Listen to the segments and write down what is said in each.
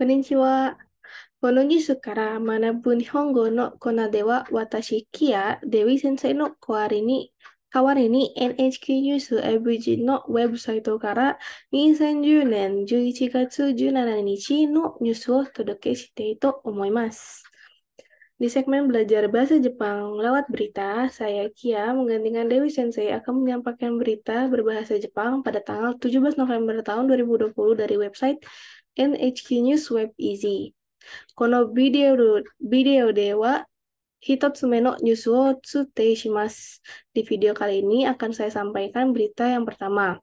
no no dewa watashi kia Dewi Sensei kawari kawari ni NHK no website kara 2010年11月17 di segmen belajar bahasa Jepang lewat berita, saya Kia menggantikan Dewi Sensei akan menyampaikan berita berbahasa Jepang pada tanggal 17 November tahun 2020 dari website NHK News Web Easy. video このビデオビデオでは、Hitotsume Sumeno News wo tsute shimasu. Di video kali ini akan saya sampaikan berita yang pertama.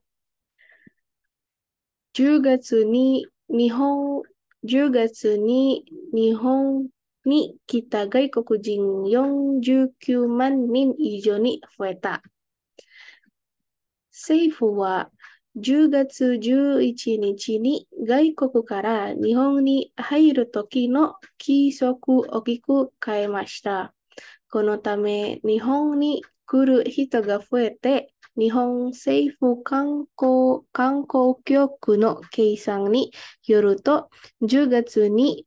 Jugatsu ni Nihon Jugatsu ni Nihon ni kita gai kokujin 49 wa 10月11日に外国から日本に入る時の規則を大きく変えました。このため、日本に来る人が増えて、日本政府観光観光局の計算によると、10月に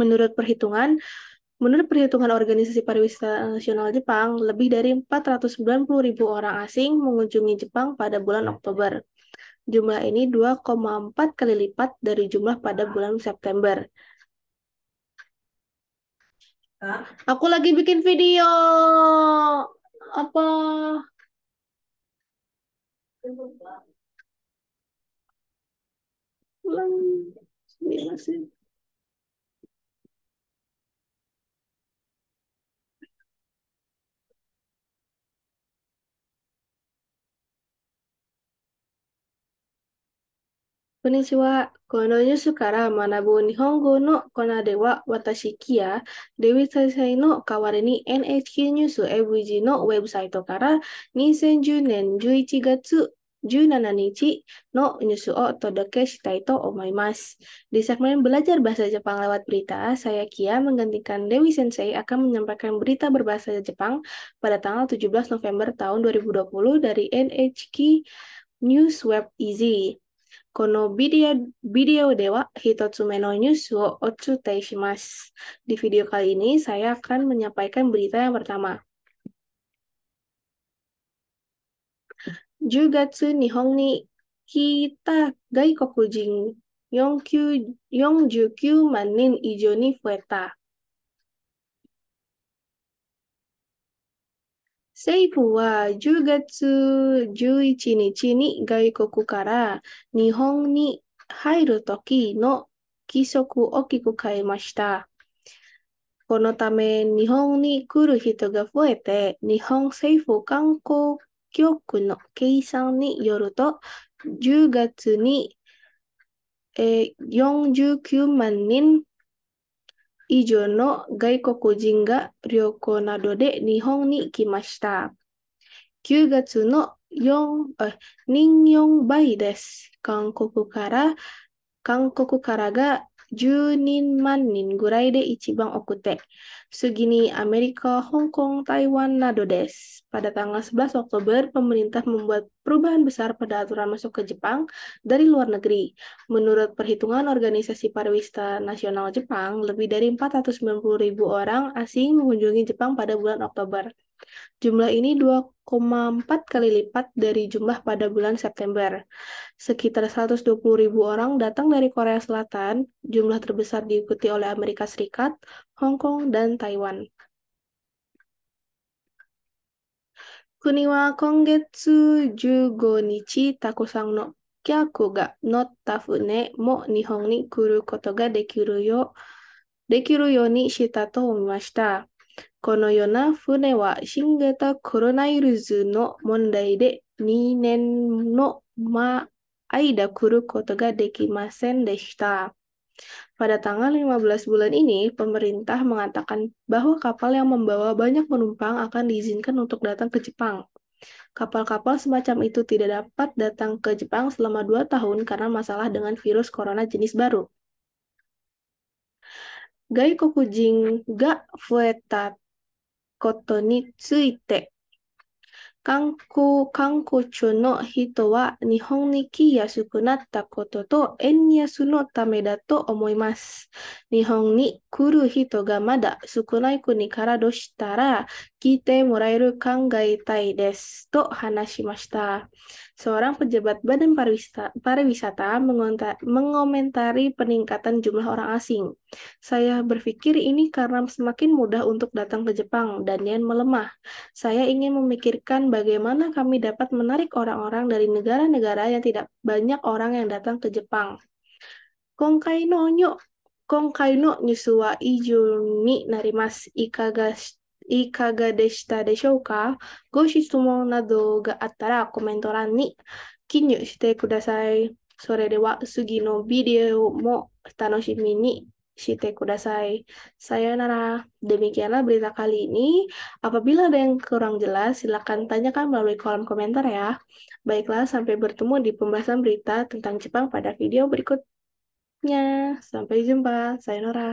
Menurut perhitungan, menurut perhitungan Organisasi Pariwisata Nasional Jepang, lebih dari 490.000 orang asing mengunjungi Jepang pada bulan hmm. Oktober. Jumlah ini 2,4 kali lipat dari jumlah pada bulan September. Aku lagi bikin video apa? Ini masih. Nihongo no no wa watashi kia Dewi Sensei kara ni NHK no AVG のウェブサイトから2010年11月17 di segmen belajar bahasa Jepang lewat berita, saya Kia menggantikan Dewi Sensei akan menyampaikan berita berbahasa Jepang pada tanggal 17 November tahun 2020 dari NHK News Web Easy. Kono video このビデオビデオでは Hitotsume no News wo Otsutei shimasu. Di video kali ini saya akan menyampaikan berita yang pertama. Juga Jugatsu Nihon ni kita gaikoku jin 49 manin ijo ni fueta. 政府は10月11日に外国から日本に入るときの規則を大きく変えました。このため日本に来る人が増えて、日本政府観光局の計算によると、10月に49万人以上の外国人が旅行などで日本に来ました。9月の4あ人4倍です。韓国から、韓国からが Junin manin de okute, Sugini Amerika, Hong Kong, Taiwan, nadodes. Pada tanggal 11 Oktober, pemerintah membuat perubahan besar pada aturan masuk ke Jepang dari luar negeri. Menurut perhitungan Organisasi Pariwisata Nasional Jepang, lebih dari 490.000 orang asing mengunjungi Jepang pada bulan Oktober. Jumlah ini 2,4 kali lipat dari jumlah pada bulan September. Sekitar 120 ribu orang datang dari Korea Selatan, jumlah terbesar diikuti oleh Amerika Serikat, Hong Kong, dan Taiwan. Kuni wa kongetsu 15 nichi takusang no kyaku ga notta tafune mo nihong ni kuru koto ga dekiru yo, dekiru yo ni shita to omimashita wa, このような船は新型コロナウイルスの問題で2 Pada tanggal 15 bulan ini, pemerintah mengatakan bahwa kapal yang membawa banyak penumpang akan diizinkan untuk datang ke Jepang. Kapal-kapal semacam itu tidak dapat datang ke Jepang selama dua tahun karena masalah dengan virus corona jenis baru. Gai kokujing ga fuetat ことについて、観光、観光中の人は日本に来やすくなったことと円安のためだと思います。日本に来る人がまだ少ない国からどしたら des Seorang pejabat Badan Pariwisata, pariwisata mengomentari peningkatan jumlah orang asing. Saya berpikir ini karena semakin mudah untuk datang ke Jepang dan yen melemah. Saya ingin memikirkan bagaimana kami dapat menarik orang-orang dari negara-negara yang tidak banyak orang yang datang ke Jepang. Kongkai no nyo ikagashi nado sore video mo いかがでしたでしょうかご質問などがあったらコメント欄に記入してください。それでは次のビデオも楽しみに Shite Kudasai. Sayonara. Demikianlah berita kali ini. Apabila ada yang kurang jelas, silakan tanyakan melalui kolom komentar ya. Baiklah, sampai bertemu di pembahasan berita tentang Jepang pada video berikutnya. Sampai jumpa. Sayonara.